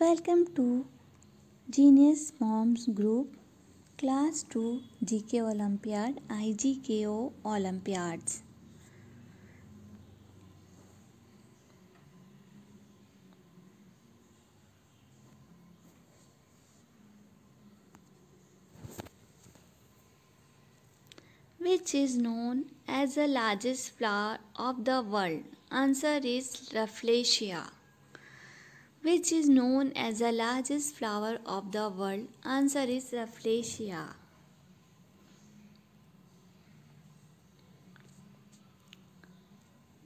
Welcome to Genius Moms Group Class 2 GK Olympiad IGKO Olympiads. Which is known as the largest flower of the world? Answer is Rafflesia which is known as the largest flower of the world? Answer is Rafflesia.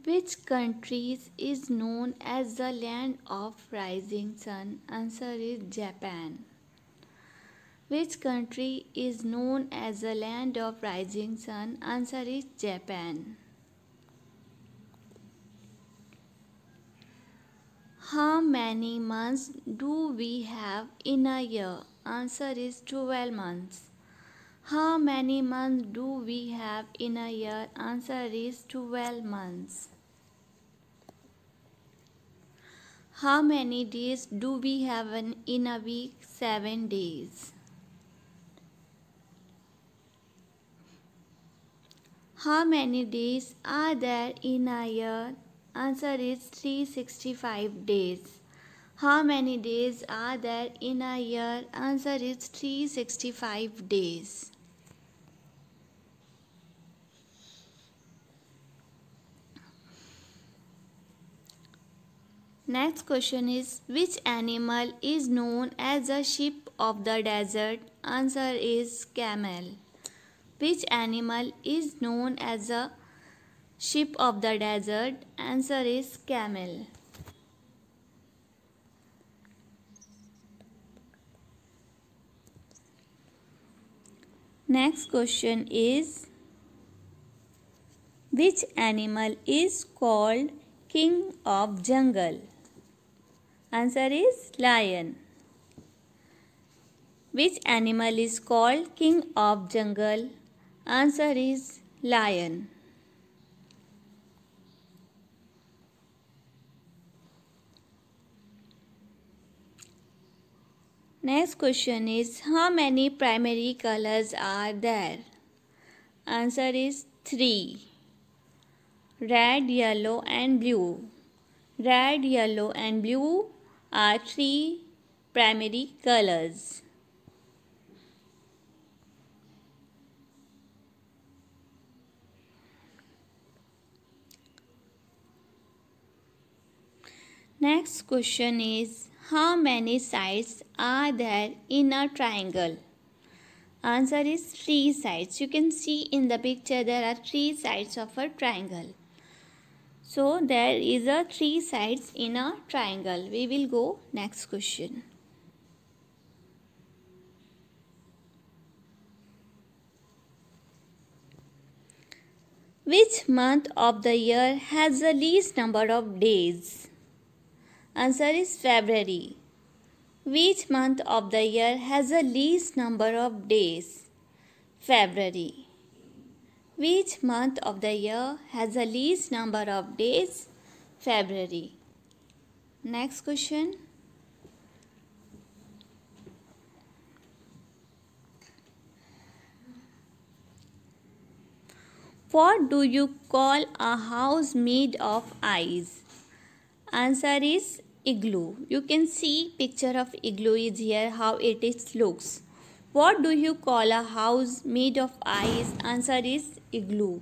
Which countries is known as the land of rising sun? Answer is Japan. Which country is known as the land of rising sun? Answer is Japan. How many months do we have in a year? Answer is 12 months. How many months do we have in a year? Answer is 12 months. How many days do we have in a week? 7 days. How many days are there in a year? Answer is 365 days. How many days are there in a year? Answer is 365 days. Next question is which animal is known as the sheep of the desert? Answer is camel. Which animal is known as a Ship of the desert. Answer is camel. Next question is Which animal is called king of jungle? Answer is lion. Which animal is called king of jungle? Answer is lion. Next question is how many primary colors are there? Answer is 3. Red, yellow and blue. Red, yellow and blue are three primary colors. Next question is how many sides are there in a triangle? Answer is 3 sides. You can see in the picture there are 3 sides of a triangle. So there is a 3 sides in a triangle. We will go next question. Which month of the year has the least number of days? Answer is February. Which month of the year has the least number of days? February. Which month of the year has the least number of days? February. Next question. What do you call a house made of ice? answer is igloo you can see picture of igloo is here how it is looks what do you call a house made of ice answer is igloo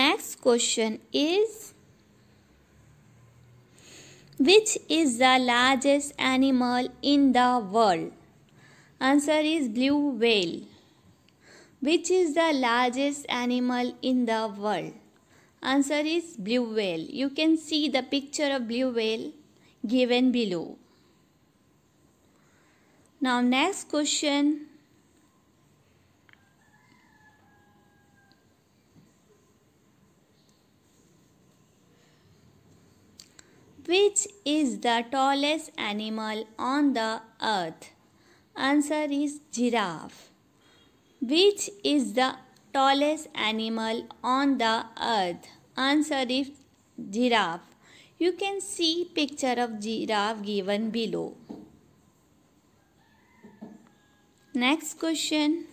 next question is which is the largest animal in the world answer is blue whale which is the largest animal in the world? Answer is blue whale. You can see the picture of blue whale given below. Now next question. Which is the tallest animal on the earth? Answer is giraffe. Which is the tallest animal on the earth? Answer is giraffe. You can see picture of giraffe given below. Next question.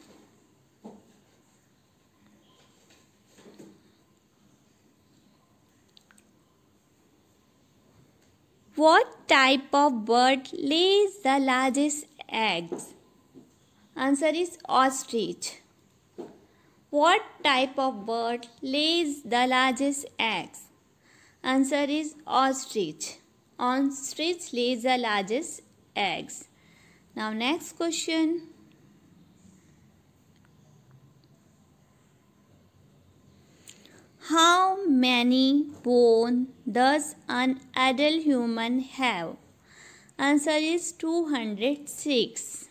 What type of bird lays the largest eggs? Answer is ostrich. What type of bird lays the largest eggs? Answer is ostrich. Ostrich lays the largest eggs. Now next question. How many bones does an adult human have? Answer is 206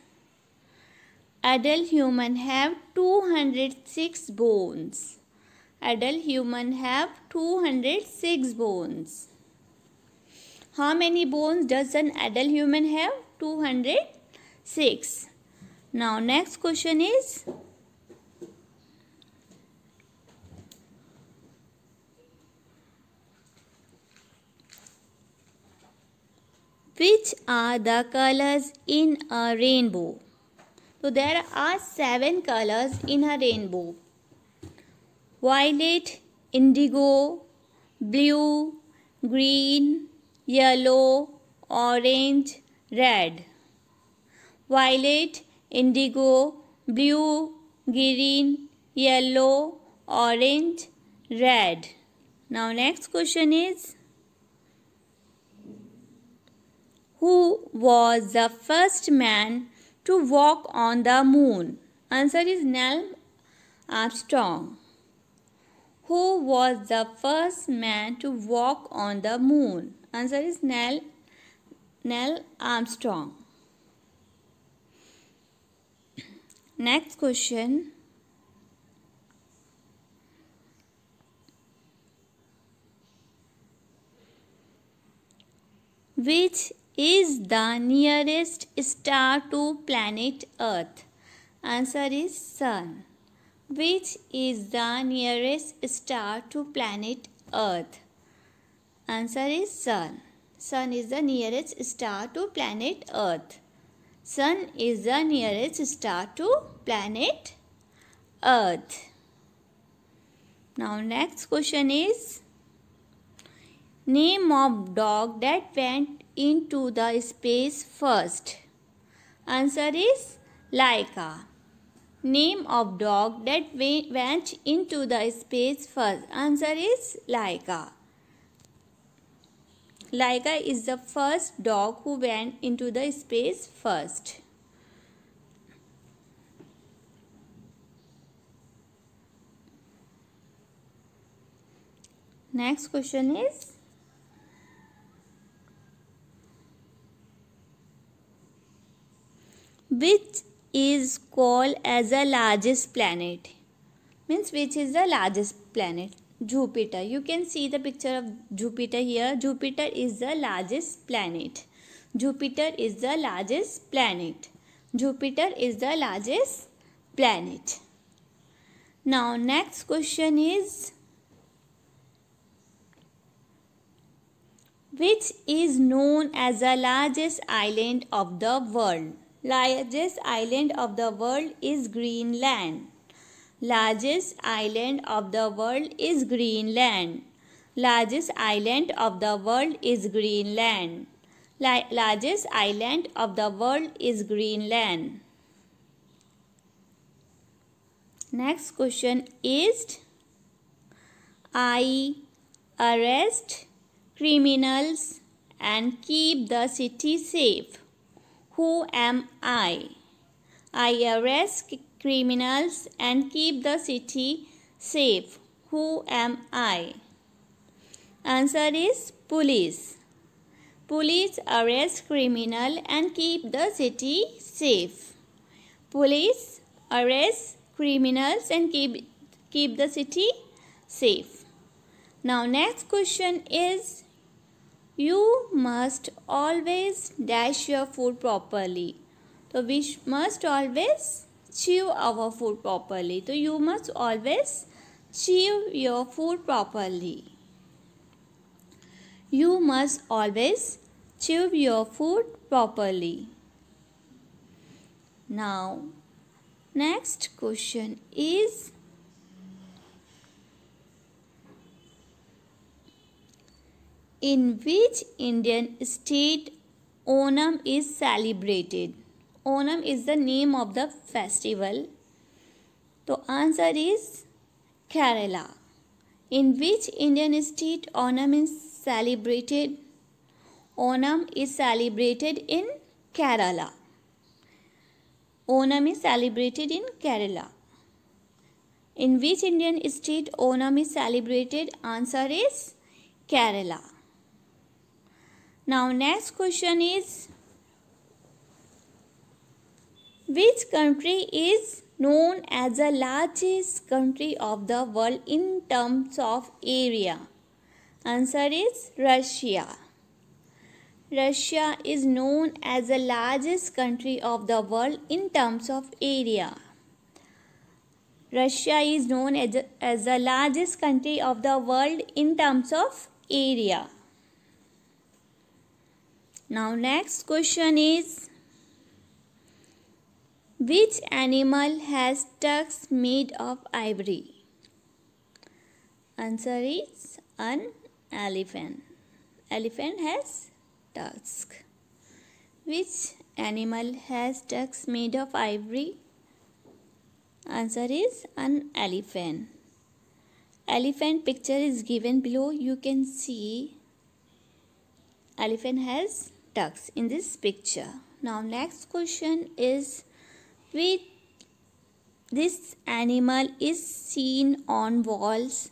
adult human have 206 bones adult human have 206 bones how many bones does an adult human have 206 now next question is which are the colors in a rainbow so there are seven colors in a rainbow. Violet, indigo, blue, green, yellow, orange, red. Violet, indigo, blue, green, yellow, orange, red. Now next question is Who was the first man to walk on the moon? Answer is Neil Armstrong. Who was the first man to walk on the moon? Answer is Neil, Neil Armstrong. Next question. Which is the nearest star to planet Earth? Answer is Sun. Which is the nearest star to planet Earth? Answer is Sun. Sun is the nearest star to planet Earth. Sun is the nearest star to planet Earth. Now next question is Name of dog that went into the space first? Answer is Laika. Name of dog that went into the space first. Answer is Laika. Laika is the first dog who went into the space first. Next question is which is called as the largest planet means which is the largest planet jupiter you can see the picture of jupiter here jupiter is the largest planet jupiter is the largest planet jupiter is the largest planet now next question is which is known as the largest island of the world largest island of the world is Greenland. Largest island of the world is Greenland. Largest island of the world is Greenland. La largest island of the world is Greenland. Next question is I arrest criminals and keep the city safe. Who am I? I arrest criminals and keep the city safe. Who am I? Answer is police. Police arrest criminal and keep the city safe. Police arrest criminals and keep keep the city safe. Now next question is you must always dash your food properly. So we must always chew our food properly. So you must always chew your food properly. You must always chew your food properly. Now, next question is In which Indian state Onam is celebrated? Onam is the name of the festival. So answer is Kerala. In which Indian state Onam is celebrated? Onam is celebrated in Kerala. Onam is celebrated in Kerala. In which Indian state Onam is celebrated? Answer is Kerala. Now next question is which country is known as the largest country of the world in terms of area? Answer is Russia. Russia is known as the largest country of the world in terms of area. Russia is known as, as the largest country of the world in terms of area. Now next question is which animal has tusks made of ivory? Answer is an elephant. Elephant has tusks. Which animal has tusks made of ivory? Answer is an elephant. Elephant picture is given below. You can see elephant has ducks in this picture. Now next question is with this animal is seen on walls.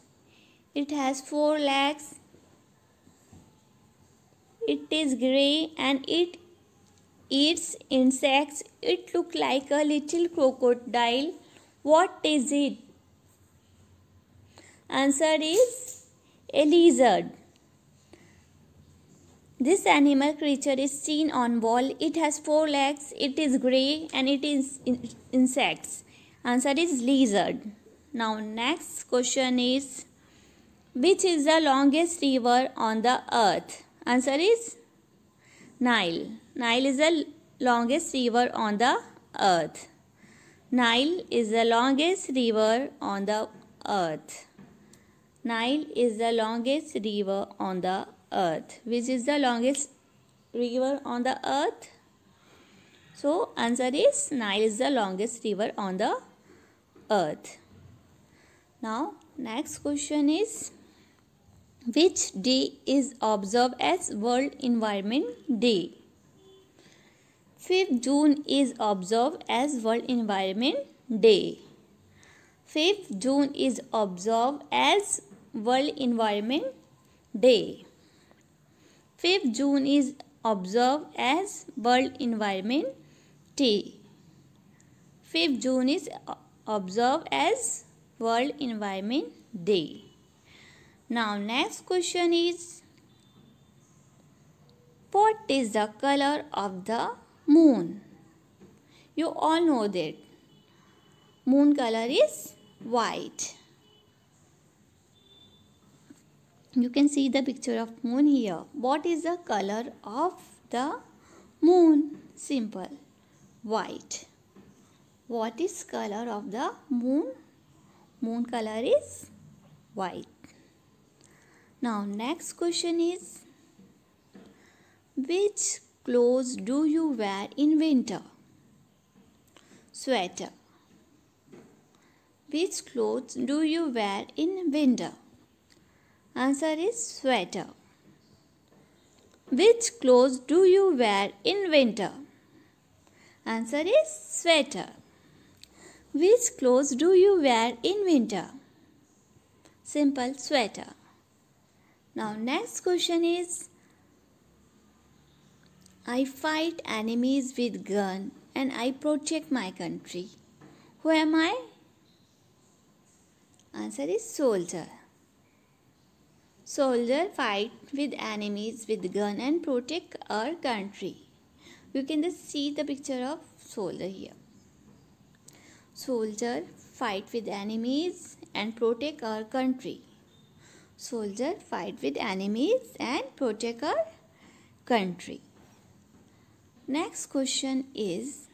It has four legs. It is grey and it eats insects. It look like a little crocodile. What is it? Answer is a lizard. This animal creature is seen on wall. It has four legs. It is grey and it is in insects. Answer is lizard. Now next question is which is the longest river on the earth? Answer is Nile. Nile is the longest river on the earth. Nile is the longest river on the earth. Nile is the longest river on the earth which is the longest river on the earth so answer is nile is the longest river on the earth now next question is which day is observed as world environment day 5th June is observed as World Environment Day. 5th June is observed as World Environment Day. 5th June is observed as World Environment Day. 5th June is observed as World Environment Day. Now next question is what is the color of the moon? You all know that moon color is white. you can see the picture of moon here what is the color of the moon simple white what is color of the moon moon color is white now next question is which clothes do you wear in winter sweater which clothes do you wear in winter Answer is sweater. Which clothes do you wear in winter? Answer is sweater. Which clothes do you wear in winter? Simple sweater. Now next question is I fight enemies with gun and I protect my country. Who am I? Answer is soldier. Soldier fight with enemies with gun and protect our country. You can just see the picture of soldier here. Soldier fight with enemies and protect our country. Soldier fight with enemies and protect our country. Next question is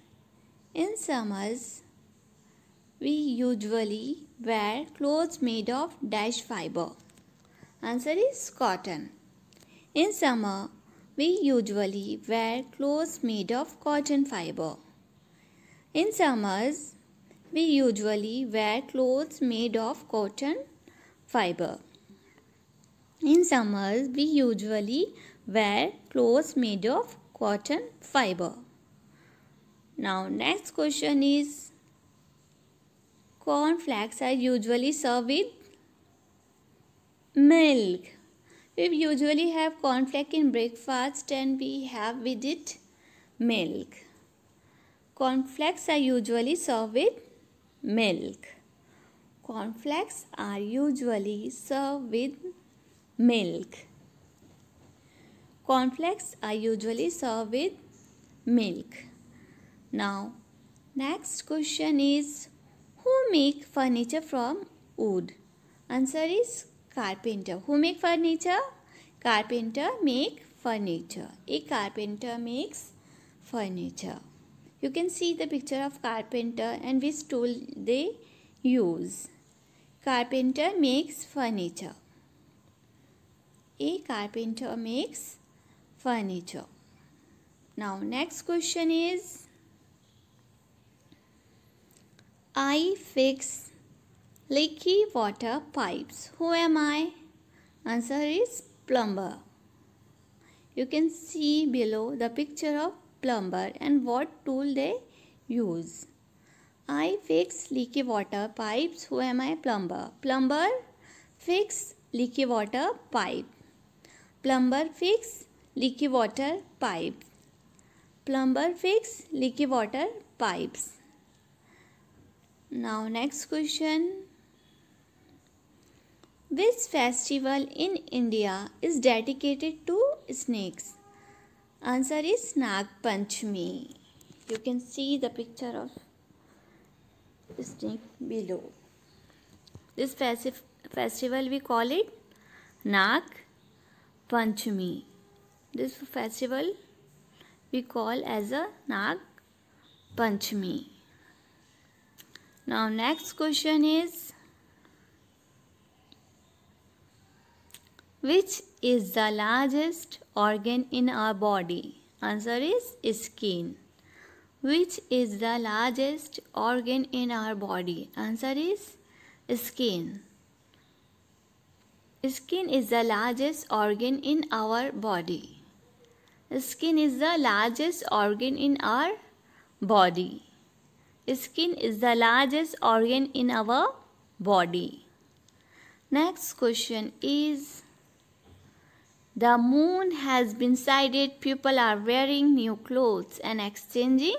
In summers, we usually wear clothes made of dash fiber. Answer is cotton. In summer, we usually wear clothes made of cotton fiber. In summers, we usually wear clothes made of cotton fiber. In summers, we usually wear clothes made of cotton fiber. Now, next question is corn flakes are usually served with milk we usually have cornflake in breakfast and we have with it milk cornflakes are usually served with milk cornflakes are usually served with milk cornflakes are usually served with milk now next question is who make furniture from wood answer is carpenter. Who make furniture? Carpenter make furniture. A carpenter makes furniture. You can see the picture of carpenter and which tool they use. Carpenter makes furniture. A carpenter makes furniture. Now next question is I fix leaky water pipes. Who am I? Answer is plumber. You can see below the picture of plumber and what tool they use. I fix leaky water pipes. Who am I? Plumber. Plumber fix leaky water pipe. Plumber fix leaky water pipe. Plumber fix leaky water pipes. Now next question. Which festival in India is dedicated to snakes? Answer is Nag Panchmi. You can see the picture of snake below. This festival we call it Nag Panchmi. This festival we call as a Nag Panchmi. Now next question is Which is the largest organ in our body? Answer is skin. Which is the largest organ in our body? Answer is skin. Skin is the largest organ in our body. Skin is the largest organ in our body. Skin is the largest organ in our body. Next question is the moon has been sighted. People are wearing new clothes and exchanging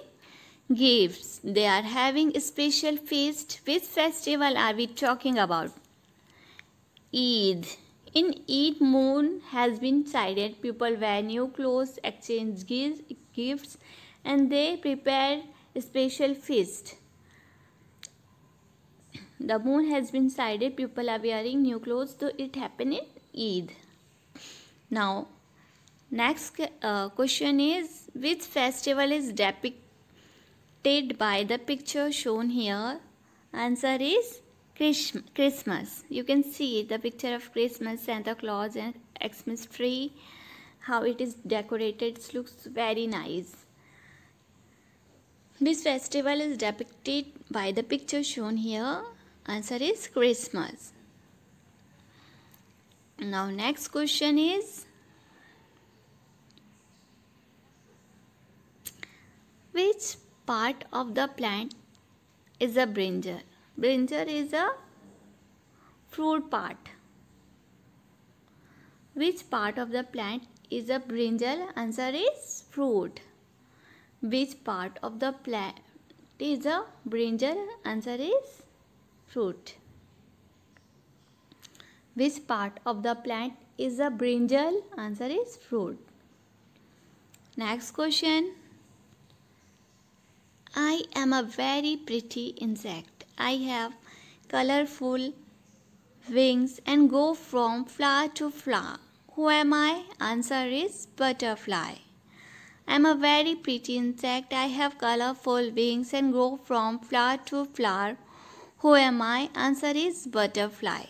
gifts. They are having a special feast. Which festival are we talking about? Eid. In Eid, moon has been sighted. People wear new clothes, exchange gifts, and they prepare a special feast. The moon has been sighted. People are wearing new clothes, so it happened in Eid. Now, next uh, question is which festival is depicted by the picture shown here? Answer is Christmas. You can see the picture of Christmas, Santa Claus and Xmas tree, how it is decorated. It looks very nice. This festival is depicted by the picture shown here. Answer is Christmas now next question is which part of the plant is a brinjal brinjal is a fruit part which part of the plant is a brinjal answer is fruit which part of the plant is a brinjal answer is fruit which part of the plant is a brinjal? Answer is fruit. Next question. I am a very pretty insect. I have colorful wings and go from flower to flower. Who am I? Answer is butterfly. I am a very pretty insect. I have colorful wings and go from flower to flower. Who am I? Answer is butterfly.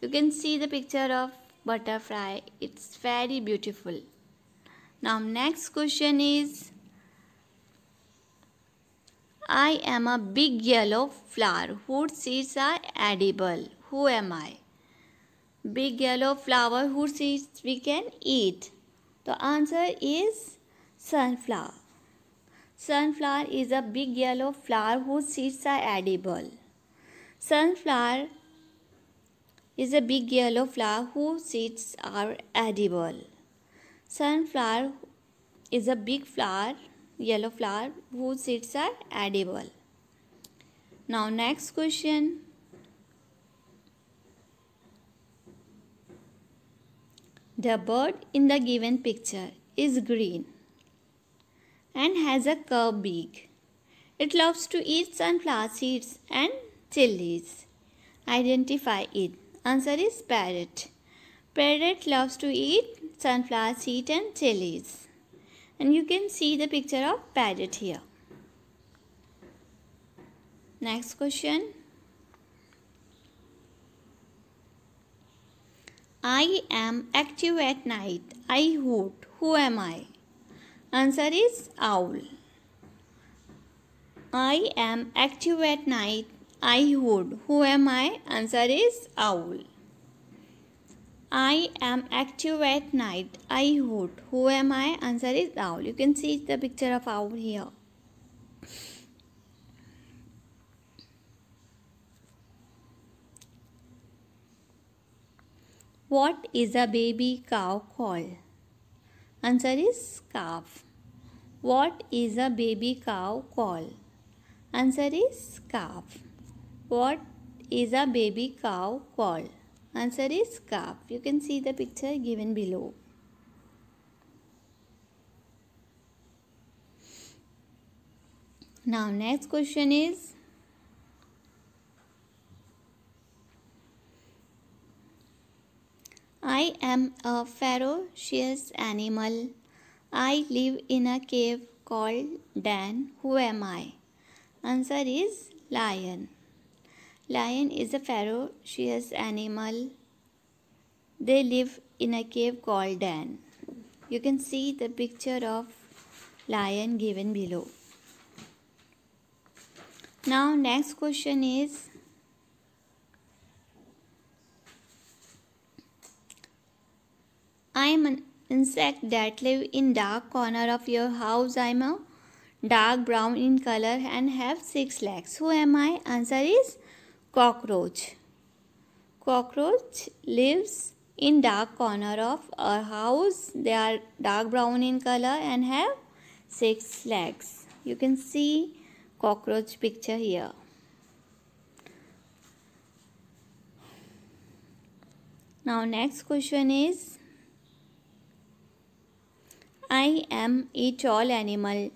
You can see the picture of butterfly. It's very beautiful. Now next question is I am a big yellow flower whose seeds are edible. Who am I? Big yellow flower whose seeds we can eat. The answer is sunflower. Sunflower is a big yellow flower whose seeds are edible. Sunflower is a big yellow flower whose seeds are edible. Sunflower is a big flower, yellow flower whose seeds are edible. Now next question. The bird in the given picture is green and has a curved beak. It loves to eat sunflower seeds and chilies. Identify it. Answer is parrot. Parrot loves to eat sunflower seeds and chilies, And you can see the picture of parrot here. Next question. I am active at night. I hoot. Who am I? Answer is owl. I am active at night. I would. Who am I? Answer is owl. I am active at night. I would. Who am I? Answer is owl. You can see the picture of owl here. What is a baby cow called? Answer is calf. What is a baby cow called? Answer is calf. What is a baby cow called? Answer is calf. You can see the picture given below. Now next question is I am a ferocious animal. I live in a cave called Dan. Who am I? Answer is lion. Lion is a She is animal. They live in a cave called den. You can see the picture of lion given below. Now next question is I am an insect that live in dark corner of your house. I am a dark brown in color and have six legs. Who am I? Answer is cockroach cockroach lives in dark corner of a house they are dark brown in color and have six legs you can see cockroach picture here now next question is i am a tall animal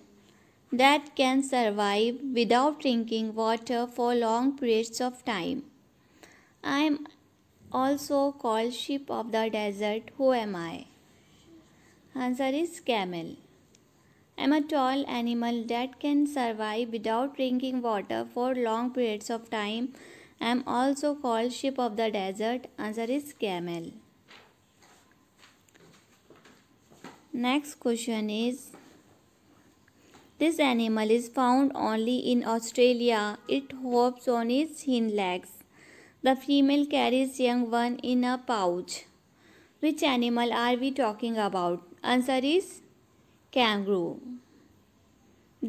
that can survive without drinking water for long periods of time. I am also called sheep of the desert. Who am I? Answer is camel. I am a tall animal that can survive without drinking water for long periods of time. I am also called sheep of the desert. Answer is camel. Next question is this animal is found only in Australia. It hops on its hind legs. The female carries young one in a pouch. Which animal are we talking about? Answer is kangaroo.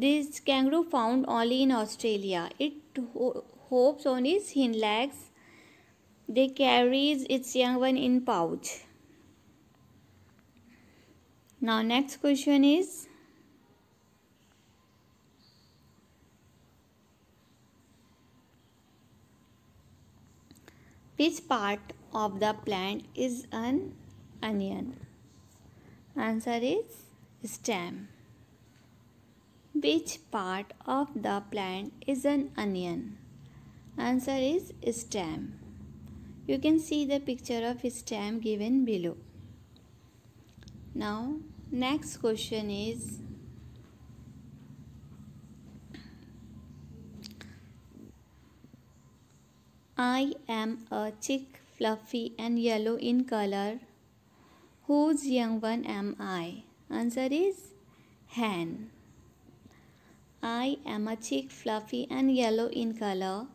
This kangaroo found only in Australia. It ho hops on its hind legs. They carries its young one in pouch. Now next question is Which part of the plant is an onion? Answer is stem. Which part of the plant is an onion? Answer is stem. You can see the picture of stem given below. Now next question is I am a chick, fluffy and yellow in color. Whose young one am I? Answer is hen. I am a chick, fluffy and yellow in color.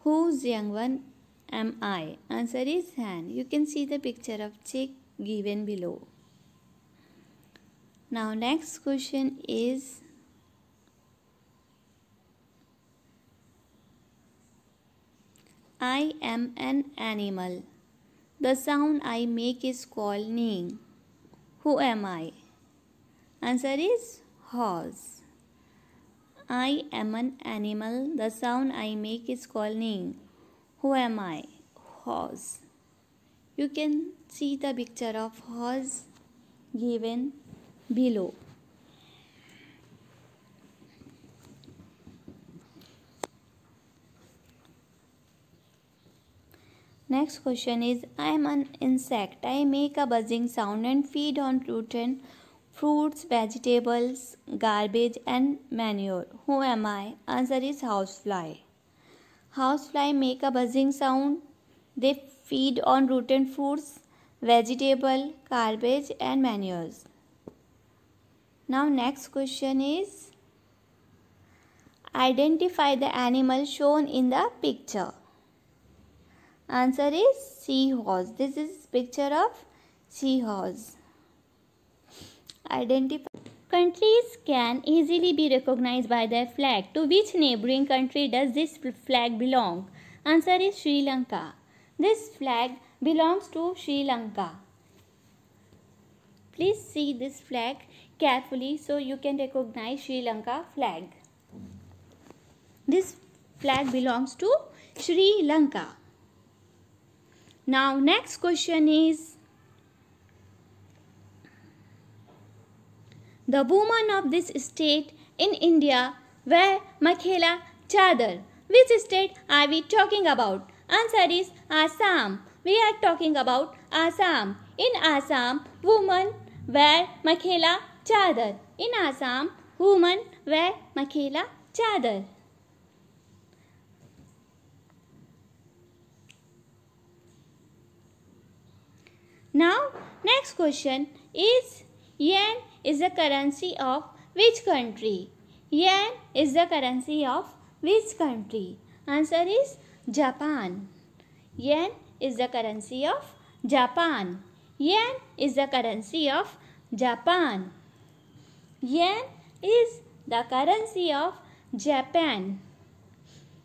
Whose young one am I? Answer is hen. You can see the picture of chick given below. Now next question is I am an animal. The sound I make is called neighing. Who am I? Answer is horse. I am an animal. The sound I make is called neighing. Who am I? Horse. You can see the picture of horse given below. Next question is I am an insect. I make a buzzing sound and feed on gluten, fruits, vegetables, garbage and manure. Who am I? Answer is housefly. Housefly make a buzzing sound. They feed on rotten fruits, vegetable, garbage and manures. Now next question is Identify the animal shown in the picture. Answer is seahorse. This is picture of seahorse. Identify. Countries can easily be recognized by their flag. To which neighboring country does this flag belong? Answer is Sri Lanka. This flag belongs to Sri Lanka. Please see this flag carefully so you can recognize Sri Lanka flag. This flag belongs to Sri Lanka. Now next question is the woman of this state in India wear Makhela Chadar. Which state are we talking about? Answer is Assam. We are talking about Assam. In Assam, woman wear Makhela Chadar. In Assam, woman wear Makhela Chadar. Now, next question is Yen is the currency of which country? Yen is the currency of which country? Answer is Japan. Yen is the currency of Japan. Yen is the currency of Japan. Yen is the currency of Japan.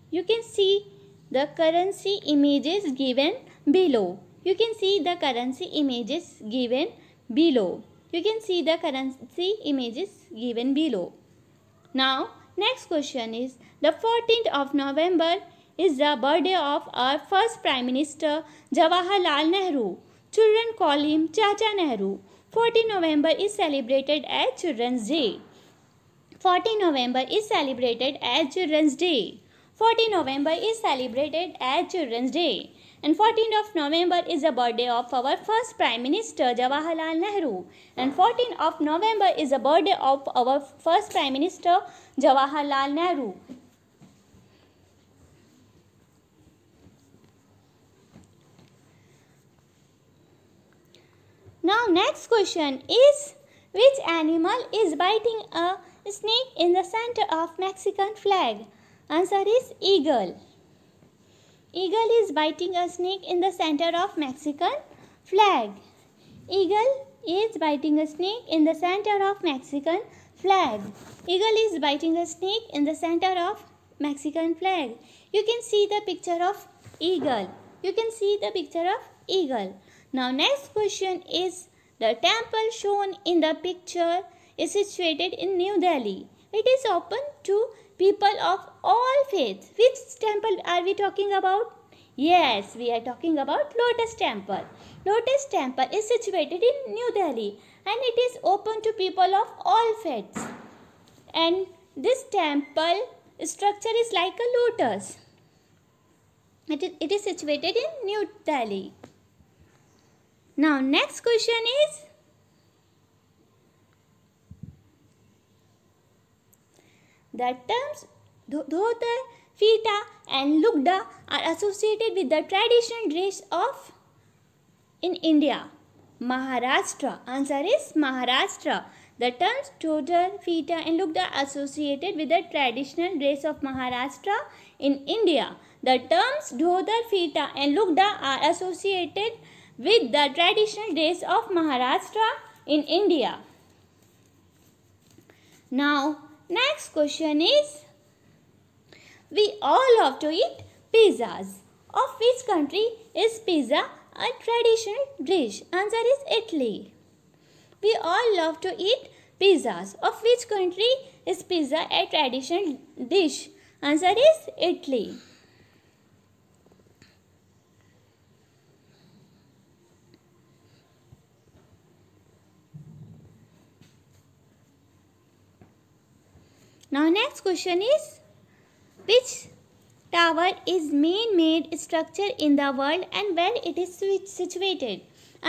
You can see the currency images given below. You can see the currency images given below. You can see the currency images given below. Now, next question is the 14th of November is the birthday of our first Prime Minister Jawaharlal Nehru. Children call him Chacha Nehru. 14 November is celebrated as Children's Day. 14 November is celebrated as Children's Day. 14 November is celebrated as Children's Day. And 14th of November is the birthday of our first Prime Minister Jawaharlal Nehru. And 14th of November is the birthday of our first Prime Minister Jawaharlal Nehru. Now next question is which animal is biting a snake in the center of Mexican flag? Answer is eagle. Eagle is biting a snake in the center of Mexican flag. Eagle is biting a snake in the center of Mexican flag. Eagle is biting a snake in the center of Mexican flag. You can see the picture of eagle. You can see the picture of eagle. Now next question is the temple shown in the picture is situated in New Delhi. It is open to people of all faiths. Which temple are we talking about? Yes, we are talking about Lotus Temple. Lotus Temple is situated in New Delhi and it is open to people of all faiths. And this temple structure is like a lotus. It is, it is situated in New Delhi. Now next question is The terms dhota, fita and lugda are associated with the traditional dress of in India. Maharashtra. Answer is Maharashtra. The terms Chodar, Fita and Lugda are associated with the traditional dress of Maharashtra in India. The terms Dhodar, Fita and Lugda are associated with the traditional dress of Maharashtra in India. Now, Next question is We all love to eat pizzas. Of which country is pizza a traditional dish? Answer is Italy. We all love to eat pizzas. Of which country is pizza a traditional dish? Answer is Italy. Now next question is which tower is main made structure in the world and where it is situated?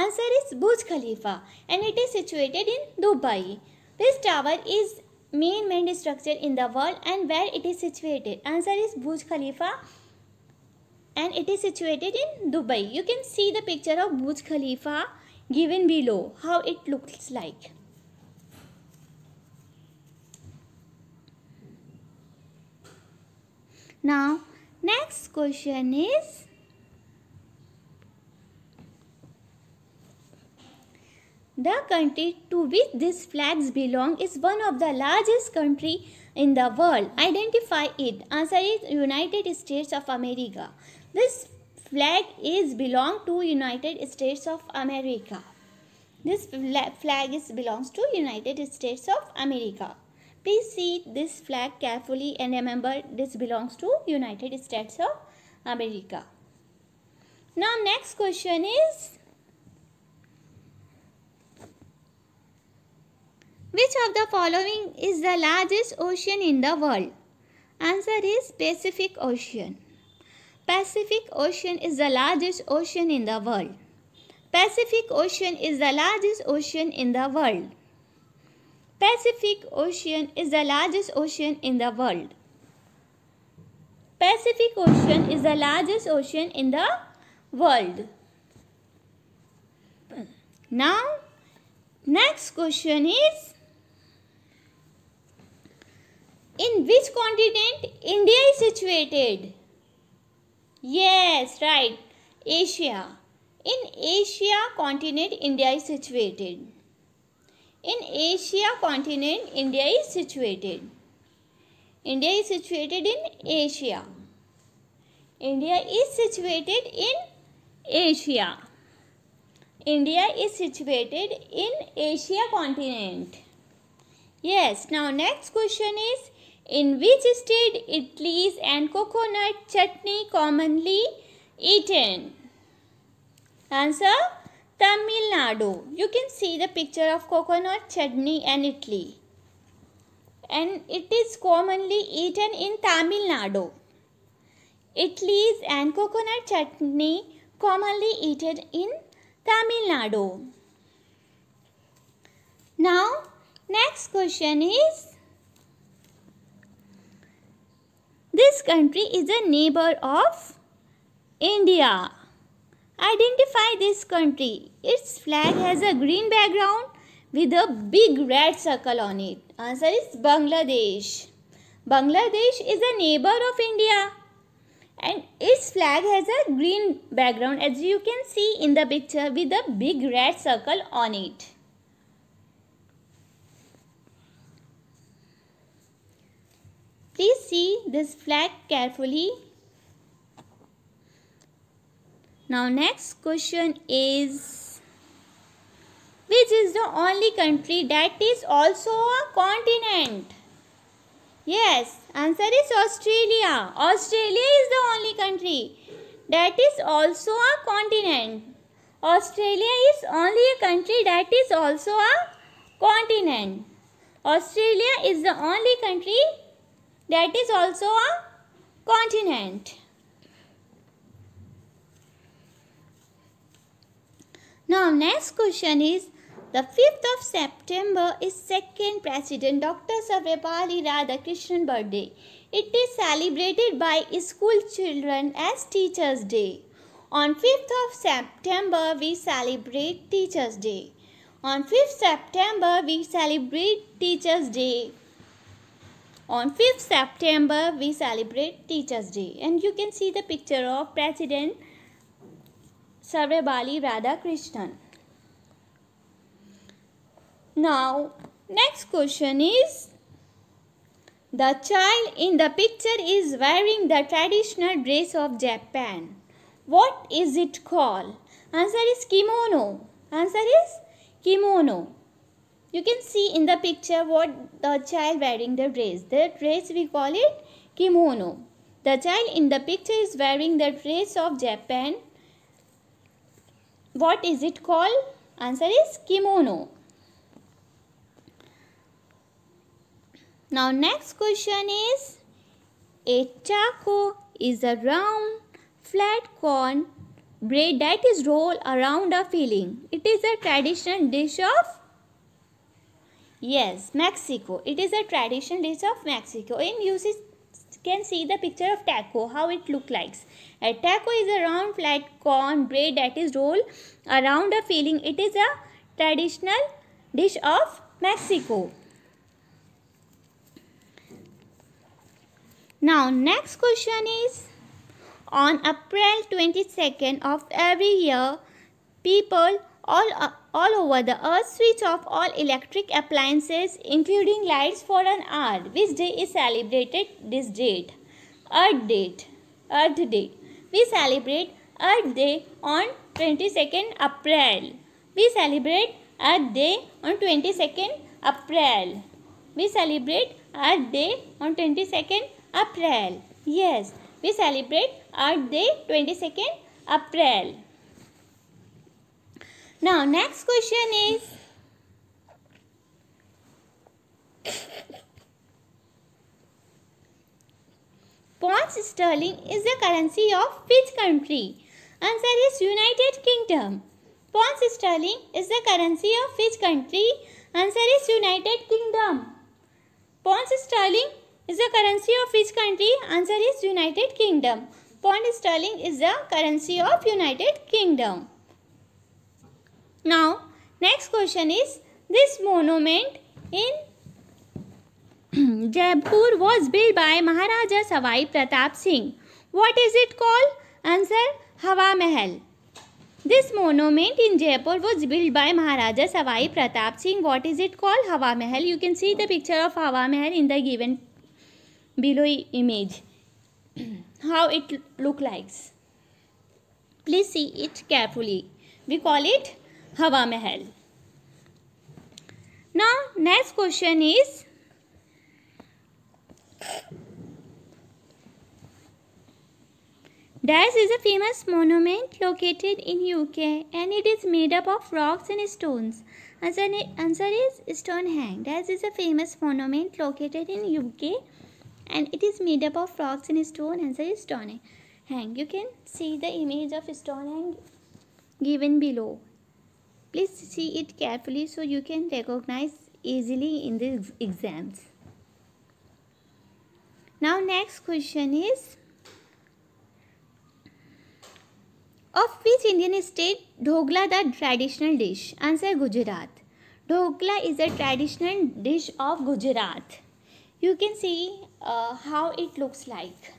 Answer is Burj Khalifa and it is situated in Dubai. This tower is main main structure in the world and where it is situated? Answer is Burj Khalifa and it is situated in Dubai. You can see the picture of Burj Khalifa given below how it looks like. Now, next question is The country to which these flags belong is one of the largest country in the world. Identify it. Answer is United States of America. This flag is belong to United States of America. This flag is belongs to United States of America. Please see this flag carefully and remember this belongs to United States of America. Now next question is Which of the following is the largest ocean in the world? Answer is Pacific Ocean. Pacific Ocean is the largest ocean in the world. Pacific Ocean is the largest ocean in the world. Pacific Ocean is the largest ocean in the world. Pacific Ocean is the largest ocean in the world. Now, next question is, in which continent India is situated? Yes, right, Asia. In Asia continent, India is situated. In Asia continent, India is situated. India is situated in Asia. India is situated in Asia. India is situated in Asia continent. Yes, now next question is in which state Italy's and coconut chutney commonly eaten? Answer Tamil Nadu. You can see the picture of coconut chutney and idli. And it is commonly eaten in Tamil Nadu. Idlis and coconut chutney commonly eaten in Tamil Nadu. Now, next question is This country is a neighbor of India. Identify this country. Its flag has a green background with a big red circle on it. Answer is Bangladesh. Bangladesh is a neighbor of India and its flag has a green background as you can see in the picture with a big red circle on it. Please see this flag carefully now next question is which is the only country that is also a continent? Yes, answer is Australia. Australia is the only country that is also a continent. Australia is only a country that is also a continent. Australia is the only country that is also a continent. Now next question is the 5th of September is second President Dr. Sarvepalli Radhakrishnan birthday. It is celebrated by school children as Teachers Day. On 5th of September we celebrate Teachers Day. On 5th September we celebrate Teachers Day. On 5th September we celebrate Teachers Day and you can see the picture of President Sarvabali Krishnan. Now, next question is The child in the picture is wearing the traditional dress of Japan. What is it called? Answer is kimono. Answer is kimono. You can see in the picture what the child wearing the dress. The dress we call it kimono. The child in the picture is wearing the dress of Japan what is it called? Answer is kimono. Now next question is a taco is a round flat corn bread that is rolled around a filling. It is a traditional dish of Yes, Mexico. It is a traditional dish of Mexico In uses can see the picture of taco, how it look like. A taco is a round flat corn bread that is rolled around a filling. It is a traditional dish of Mexico. Now next question is on April 22nd of every year people all, uh, all over the earth switch off all electric appliances including lights for an hour. Which day is celebrated this date? Earth date. Earth Day. We celebrate Earth Day on 22nd April. We celebrate Earth Day on 22nd April. We celebrate Earth Day on 22nd April. Yes, we celebrate Earth Day 22nd April. Now next question is Pound sterling is the currency of which country? Answer is United Kingdom. Pound sterling is the currency of which country? Answer is United Kingdom. Pound sterling is the currency of which country? Answer is United Kingdom. Pound sterling is the currency of United Kingdom. Now, next question is this monument in Jaipur was built by Maharaja Sawai Pratap Singh. What is it called? Answer Hawa Mahal. This monument in Jaipur was built by Maharaja Sawai Pratap Singh. What is it called? Hawa Mahal. You can see the picture of Hawa Mahal in the given below image. How it look likes Please see it carefully. We call it हवा महल now next question is dash is a famous monument located in uk and it is made up of rocks and stones answer, answer is stonehenge dash is a famous monument located in uk and it is made up of rocks and stone answer is stonehenge you can see the image of stonehenge given below Please see it carefully so you can recognize easily in the exams. Now next question is Of which Indian state is the traditional dish? Answer Gujarat. Dhokla is a traditional dish of Gujarat. You can see uh, how it looks like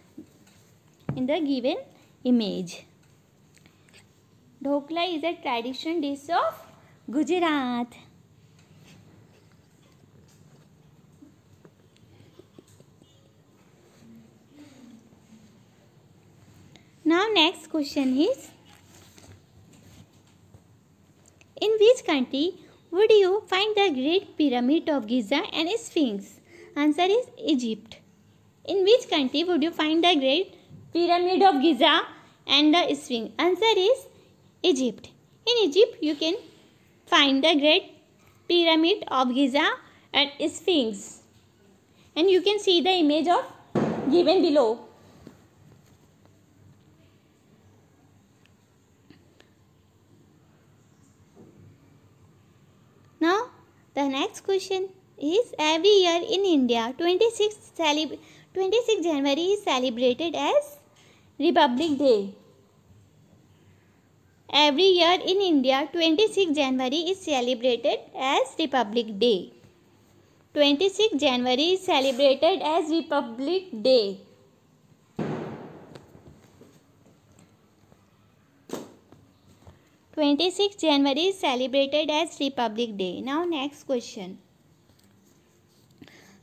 in the given image. Dhokla is a traditional dish of Gujarat. Now next question is In which country would you find the Great Pyramid of Giza and Sphinx? Answer is Egypt. In which country would you find the Great Pyramid of Giza and the Sphinx? Answer is Egypt. In Egypt you can find the Great Pyramid of Giza and Sphinx. And you can see the image of given below. Now, the next question is every year in India, 26, 26 January is celebrated as Republic Day. Every year in India, 26 January is celebrated as Republic Day. 26 January is celebrated as Republic Day. Twenty-six January is celebrated as Republic Day. Now next question.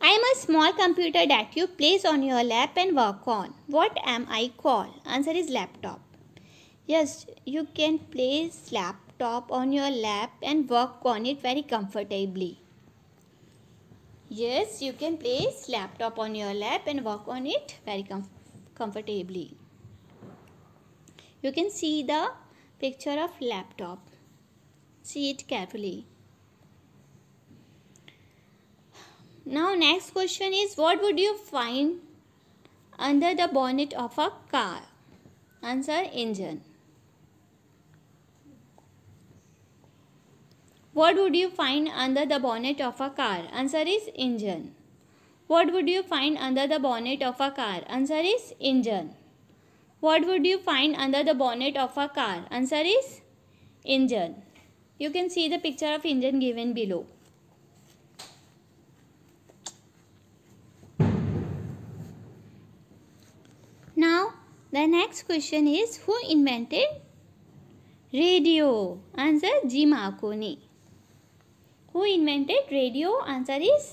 I am a small computer that you place on your lap and work on. What am I called? Answer is laptop. Yes, you can place laptop on your lap and work on it very comfortably. Yes, you can place laptop on your lap and work on it very com comfortably. You can see the picture of laptop. See it carefully. Now next question is what would you find under the bonnet of a car? Answer engine. What would you find under the bonnet of a car? Answer is engine. What would you find under the bonnet of a car? Answer is engine. What would you find under the bonnet of a car? Answer is engine. You can see the picture of engine given below. Now, the next question is who invented radio? Answer G. Marconi. Who invented radio answer is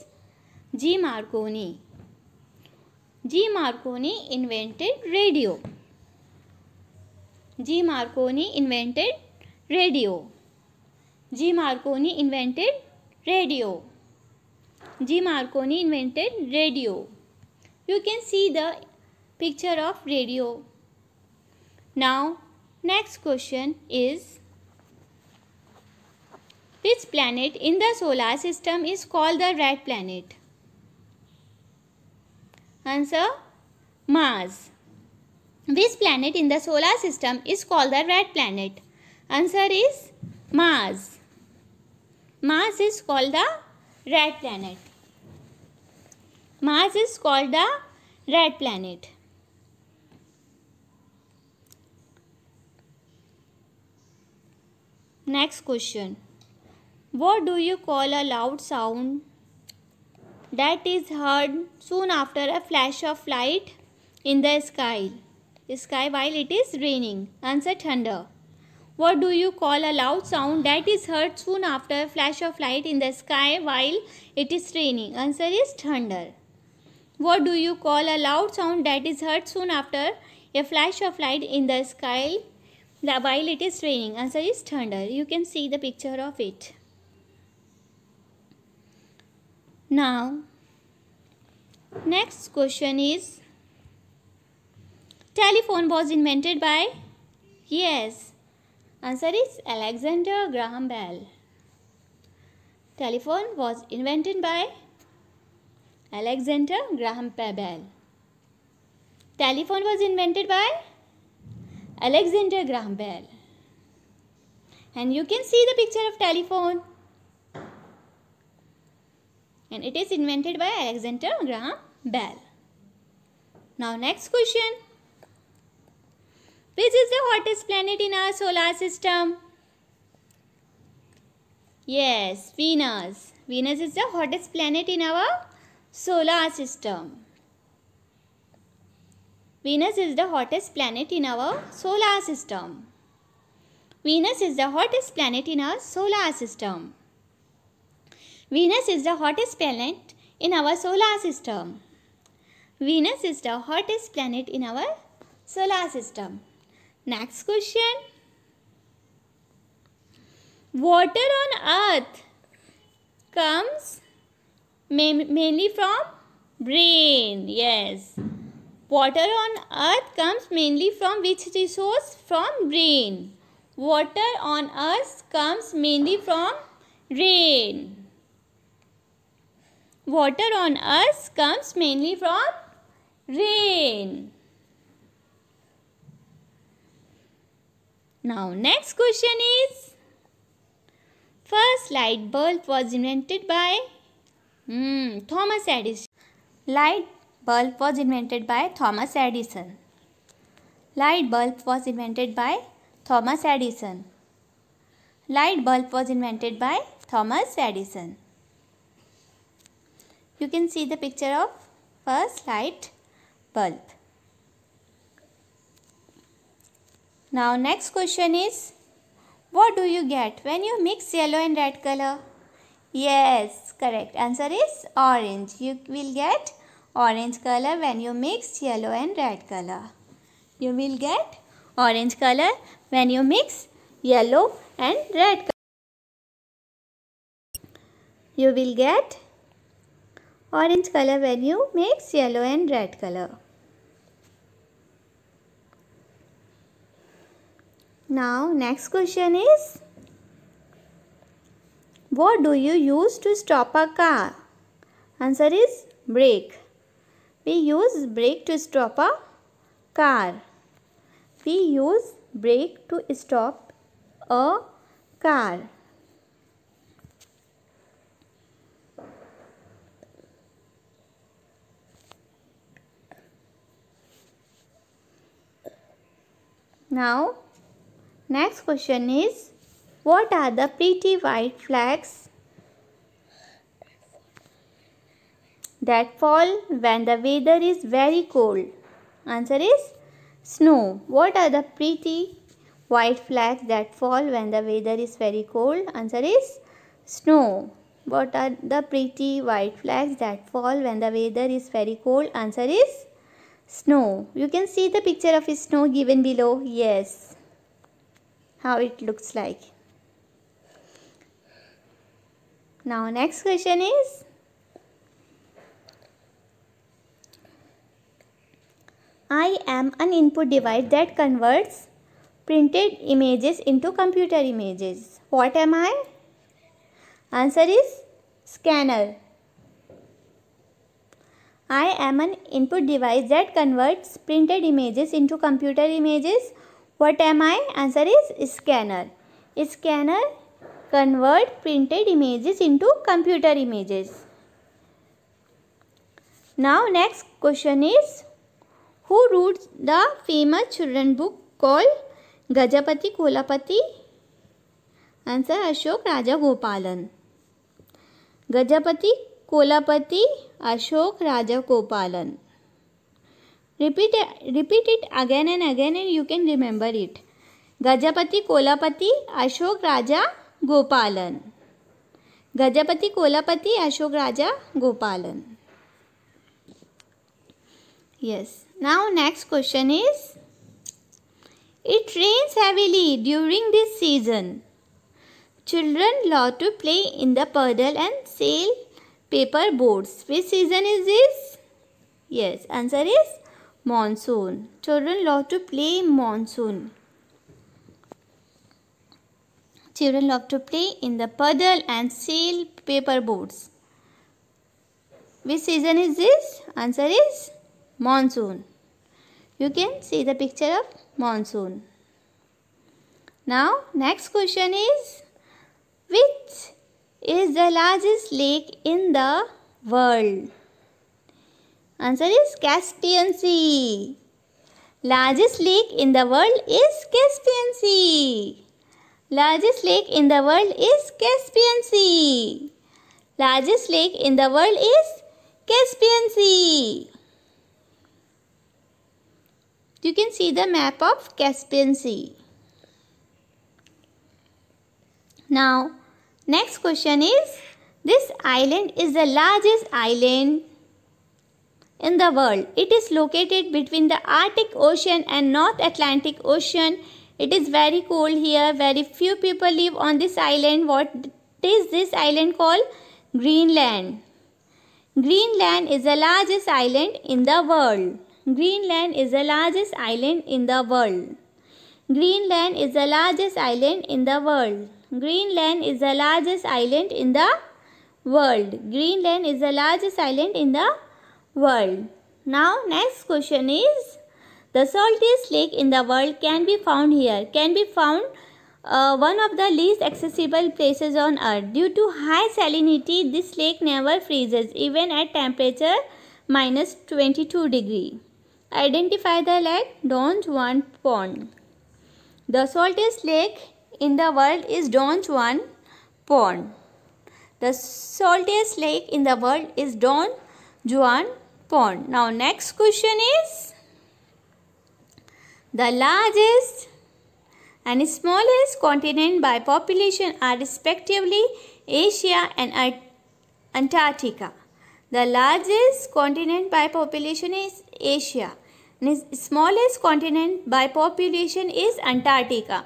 G Marconi G Marconi invented radio G Marconi invented radio G Marconi invented radio G Marconi invented radio you can see the picture of radio now next question is Which planet in the solar system is called the red planet? Answer Mars. Which planet in the solar system is called the red planet? Answer is Mars. Mars is called the red planet. Mars is called the red planet. Next question. What do you call a loud sound that is heard soon after a flash of light in the sky? Sky while it is raining. Answer thunder. What do you call a loud sound that is heard soon after a flash of light in the sky while it is raining? Answer is thunder. What do you call a loud sound that is heard soon after a flash of light in the sky while it is raining? Answer is thunder. You can see the picture of it. Now, next question is telephone was invented by? Yes. Answer is Alexander Graham Bell. Telephone was invented by Alexander Graham Bell. Telephone was invented by Alexander Graham Bell. And you can see the picture of telephone and it is invented by Alexander Graham Bell. Now next question. Which is the hottest planet in our solar system? Yes, Venus. Venus is the hottest planet in our solar system. Venus is the hottest planet in our solar system. Venus is the hottest planet in our solar system. Venus is the hottest planet in our solar system. Venus is the hottest planet in our solar system. Next question. Water on earth comes mainly from rain. Yes. Water on earth comes mainly from which resource? From rain. Water on earth comes mainly from rain water on us comes mainly from rain. Now next question is First light bulb was invented by hmm, Thomas Edison. Light bulb was invented by Thomas Edison. Light bulb was invented by Thomas Edison. Light bulb was invented by Thomas Edison you can see the picture of first light bulb. Now next question is what do you get when you mix yellow and red color? Yes, correct. Answer is orange. You will get orange color when you mix yellow and red color. You will get orange color when you mix yellow and red color. You will get orange color value makes yellow and red color. Now next question is what do you use to stop a car? Answer is brake. We use brake to stop a car. We use brake to stop a car. Now, next question is, what are the pretty white flags that fall when the weather is very cold? Answer is snow. What are the pretty white flags that fall when the weather is very cold? Answer is snow. What are the pretty white flags that fall when the weather is very cold? Answer is Snow. You can see the picture of snow given below. Yes. How it looks like. Now next question is. I am an input device that converts printed images into computer images. What am I? Answer is scanner. I am an input device that converts printed images into computer images. What am I? Answer is scanner. Scanner convert printed images into computer images. Now next question is who wrote the famous children book called Gajapati Kolapati? Answer Ashok Raja Gopalan. Gajapati Kolapati Ashok Rajagopalan repeat repeat it again and again and you can remember it Gajapati Kolapati Ashok Raja Gopalan Gajapati Kolapati Ashok Raja Gopalan yes now next question is it rains heavily during this season children love to play in the puddle and sail paper boards. Which season is this? Yes, answer is monsoon. Children love to play in monsoon. Children love to play in the puddle and seal paper boards. Which season is this? Answer is monsoon. You can see the picture of monsoon. Now, next question is which is the largest lake in the world? Answer is Caspian Sea. Largest lake in the world is Caspian Sea. Largest lake in the world is Caspian Sea. Largest lake in the world is Caspian Sea. You can see the map of Caspian Sea. Now, Next question is, this island is the largest island in the world. It is located between the Arctic Ocean and North Atlantic Ocean. It is very cold here. Very few people live on this island. What is this island called? Greenland. Greenland is the largest island in the world. Greenland is the largest island in the world. Greenland is the largest island in the world. Greenland is the largest island in the world. Greenland is the largest island in the world. Now next question is the saltiest lake in the world can be found here. Can be found uh, one of the least accessible places on earth. Due to high salinity, this lake never freezes even at temperature minus 22 degree. Identify the lake, don't want pond. The saltiest lake in the world is Don Juan Pond. The saltiest lake in the world is Don Juan Pond. Now next question is the largest and smallest continent by population are respectively Asia and Antarctica. The largest continent by population is Asia and the smallest continent by population is Antarctica.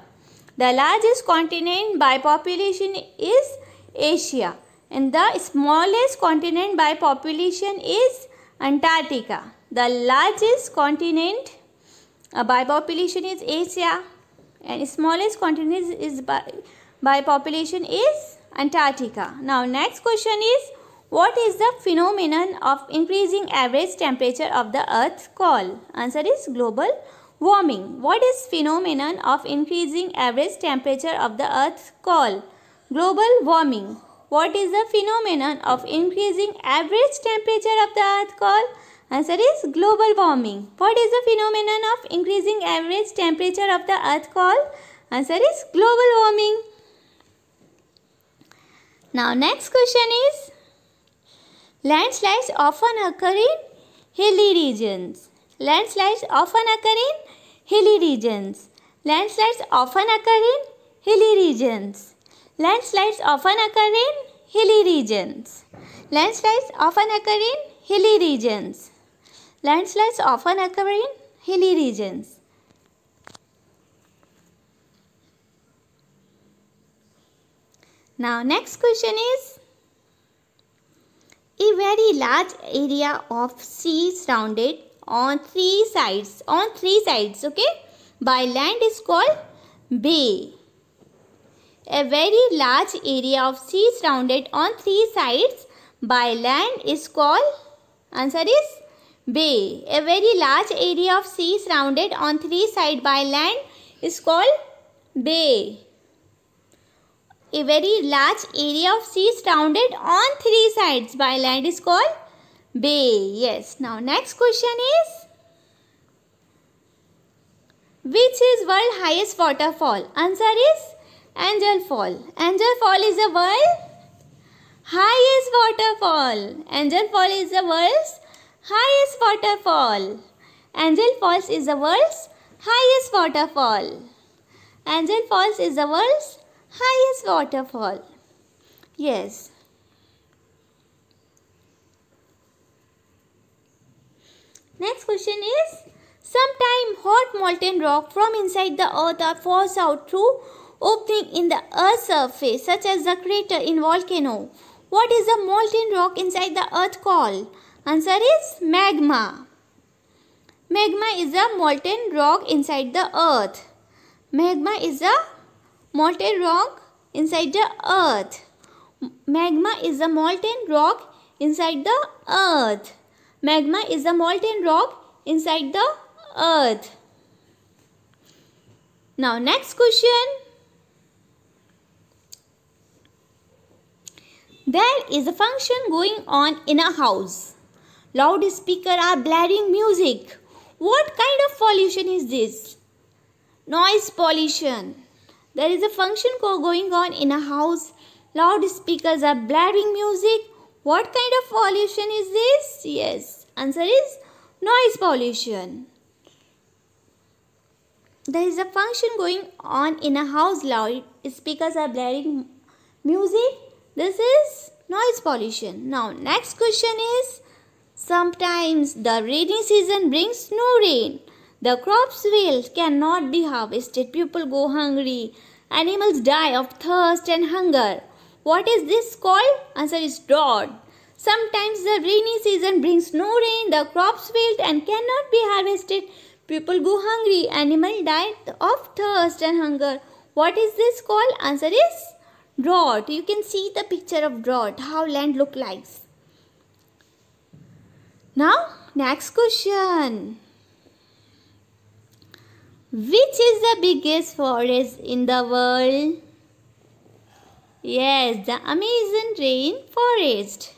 The largest continent by population is Asia and the smallest continent by population is Antarctica. The largest continent uh, by population is Asia and smallest continent is, is by, by population is Antarctica. Now next question is what is the phenomenon of increasing average temperature of the earth called? Answer is global Warming. What is phenomenon of increasing average temperature of the earth called? Global warming. What is the phenomenon of increasing average temperature of the earth called? Answer is global warming. What is the phenomenon of increasing average temperature of the earth called? Answer is global warming. Now next question is landslides often occur in hilly regions. Landslides often occur in hilly regions. Landslides often occur in hilly regions. Landslides often occur in hilly regions. Landslides often occur in hilly regions. Landslides often occur in hilly regions. Now next question is a very large area of sea surrounded on three sides on three sides okay by land is called bay a very large area of sea surrounded on three sides by land is called answer is bay a very large area of sea surrounded on three sides by land is called bay a very large area of sea surrounded on three sides by land is called B. Yes. Now next question is which is world highest waterfall? Answer is Angel Fall. Angel Fall is the world highest waterfall. Angel Fall is the world's highest waterfall. Angel Falls is the world's highest waterfall. Angel Falls is the world's highest waterfall. Yes. Next question is Sometime hot molten rock from inside the earth falls out through opening in the earth's surface such as the crater in volcano. What is the molten rock inside the earth called? Answer is magma. Magma is a molten rock inside the earth. Magma is a molten rock inside the earth. Magma is a molten rock inside the earth. Magma is the molten rock inside the earth. Now next question. There is a function going on in a house. Loudspeaker are blaring music. What kind of pollution is this? Noise pollution. There is a function going on in a house. Loudspeakers are blaring music. What kind of pollution is this? Yes. Answer is noise pollution. There is a function going on in a house loud. Speakers are blaring music. This is noise pollution. Now next question is sometimes the rainy season brings no rain. The crops will cannot be harvested. People go hungry. Animals die of thirst and hunger. What is this called? Answer is drought. Sometimes the rainy season brings no rain, the crops wilt and cannot be harvested. People go hungry, Animals die of thirst and hunger. What is this called? Answer is drought. You can see the picture of drought, how land look like. Now, next question. Which is the biggest forest in the world? Yes, the Amazon rainforest.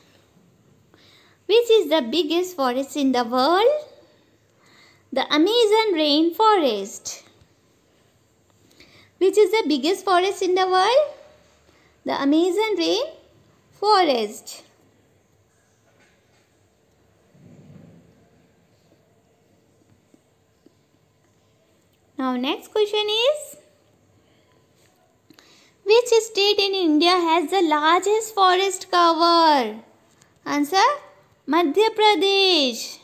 Which is the biggest forest in the world? The Amazon rainforest. Which is the biggest forest in the world? The Amazon rainforest. Now next question is Which state in India has the largest forest cover? Answer Madhya Pradesh.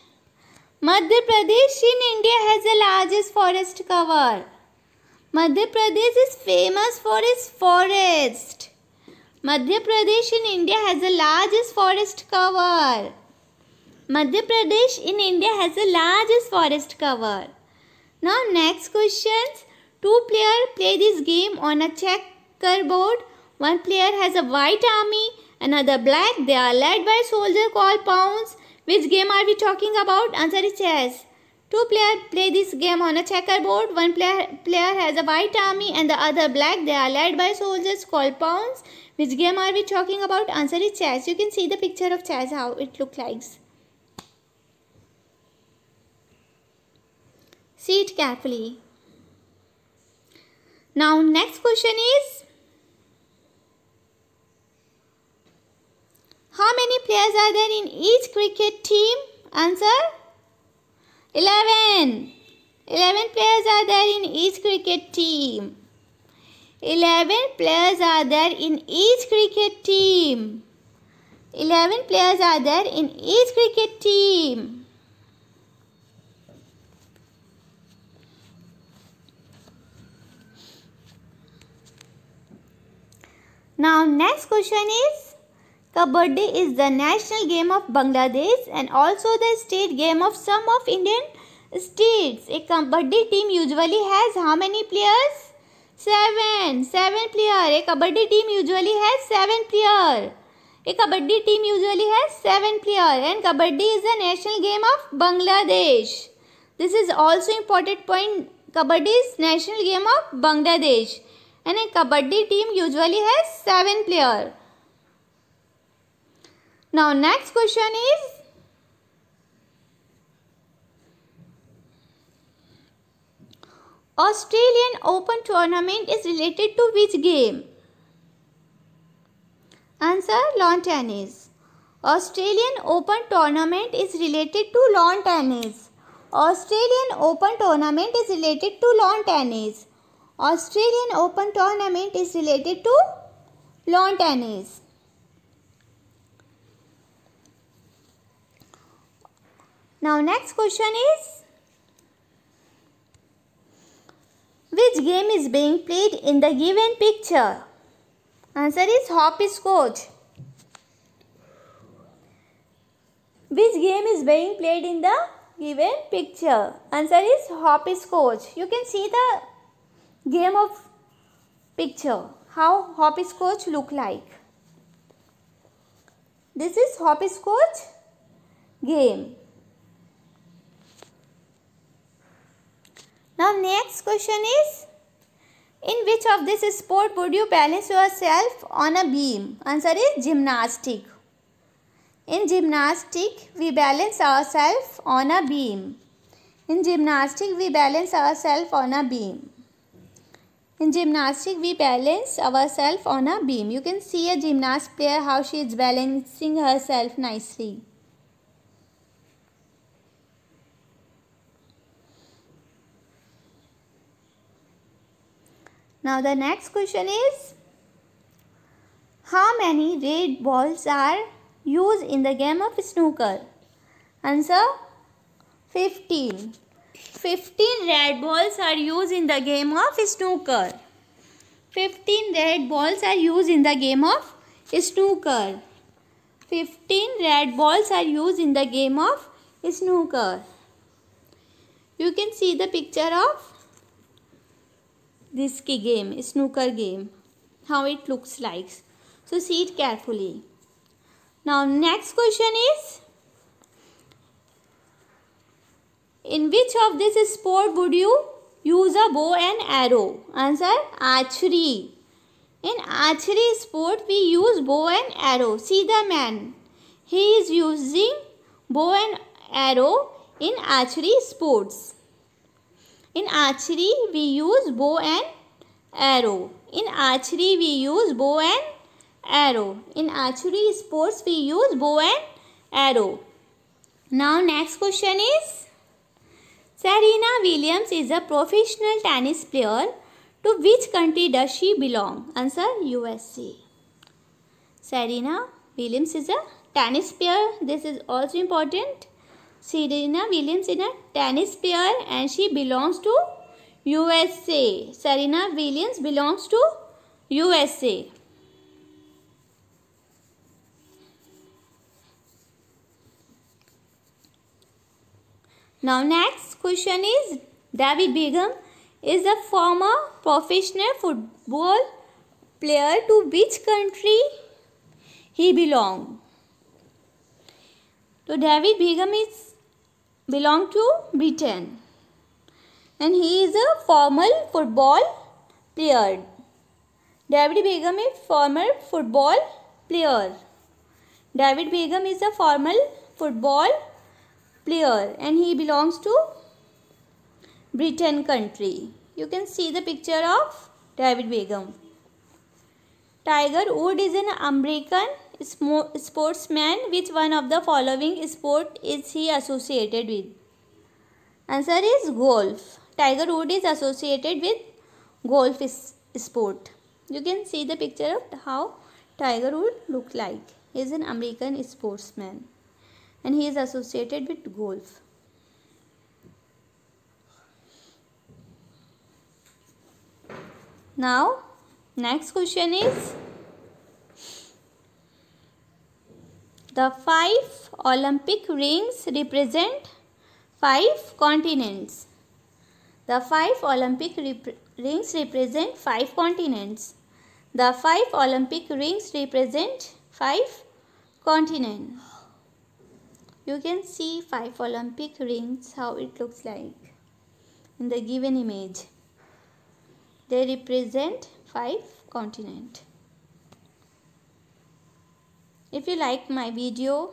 Madhya Pradesh in India has the largest forest cover. Madhya Pradesh is famous for its forest. Madhya Pradesh in India has the largest forest cover. Madhya Pradesh in India has the largest forest cover. Now next questions. Two players play this game on a checkerboard. One player has a white army Another black, they are led by a soldier called Pounds. Which game are we talking about? Answer is chess. Two players play this game on a checkerboard. One player, player has a white army and the other black. They are led by soldiers called pawns. Which game are we talking about? Answer is chess. You can see the picture of chess, how it looks like. See it carefully. Now next question is How many players are there in each cricket team? Answer 11. 11 players are there in each cricket team. 11 players are there in each cricket team. 11 players are there in each cricket team. Now next question is Kabaddi is the national game of Bangladesh and also the state game of some of Indian states. A Kabaddi team usually has how many players? 7. 7 player. A Kabaddi team usually has 7 player. A Kabaddi team usually has 7 player and Kabaddi is the national game of Bangladesh. This is also important point. Kabaddi is national game of Bangladesh and a Kabaddi team usually has 7 player. Now next question is Australian Open tournament is related to which game? Answer lawn tennis. Australian Open tournament is related to lawn tennis. Australian Open tournament is related to lawn tennis. Australian Open tournament is related to lawn tennis. Now next question is Which game is being played in the given picture? Answer is hopscotch. Which game is being played in the given picture? Answer is hopscotch. You can see the game of picture. How hopscotch look like. This is hopscotch game. Now next question is in which of this sport would you balance yourself on a beam? Answer is gymnastic. In gymnastic we balance ourselves on a beam. In gymnastic we balance ourselves on a beam. In gymnastic we balance ourselves on a beam. You can see a gymnast player how she is balancing herself nicely. Now the next question is how many red balls are used in the game of snooker? Answer 15. 15 red balls are used in the game of snooker. 15 red balls are used in the game of snooker. 15 red balls are used in the game of snooker. You can see the picture of this game snooker game how it looks like so see it carefully now next question is in which of this sport would you use a bow and arrow answer archery in archery sport we use bow and arrow see the man he is using bow and arrow in archery sports in archery, we use bow and arrow. In archery, we use bow and arrow. In archery sports, we use bow and arrow. Now, next question is Serena Williams is a professional tennis player. To which country does she belong? Answer USA. Serena Williams is a tennis player. This is also important. Serena Williams is a tennis player and she belongs to USA. Serena Williams belongs to USA. Now next question is David Beckham is a former professional football player to which country he belongs. So David Beckham is belong to Britain and he is a former football player. David Begum is former football player. David Begum is a former football player and he belongs to Britain country. You can see the picture of David Begum. Tiger Wood is an American sportsman which one of the following sport is he associated with answer is golf tiger wood is associated with golf sport you can see the picture of how tiger wood look like he is an american sportsman and he is associated with golf now next question is The five Olympic rings represent five continents. The five Olympic rep rings represent five continents. The five Olympic rings represent five continents. You can see five Olympic rings how it looks like in the given image. They represent five continents. If you like my video,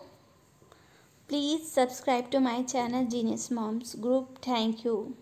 please subscribe to my channel Genius Moms Group. Thank you.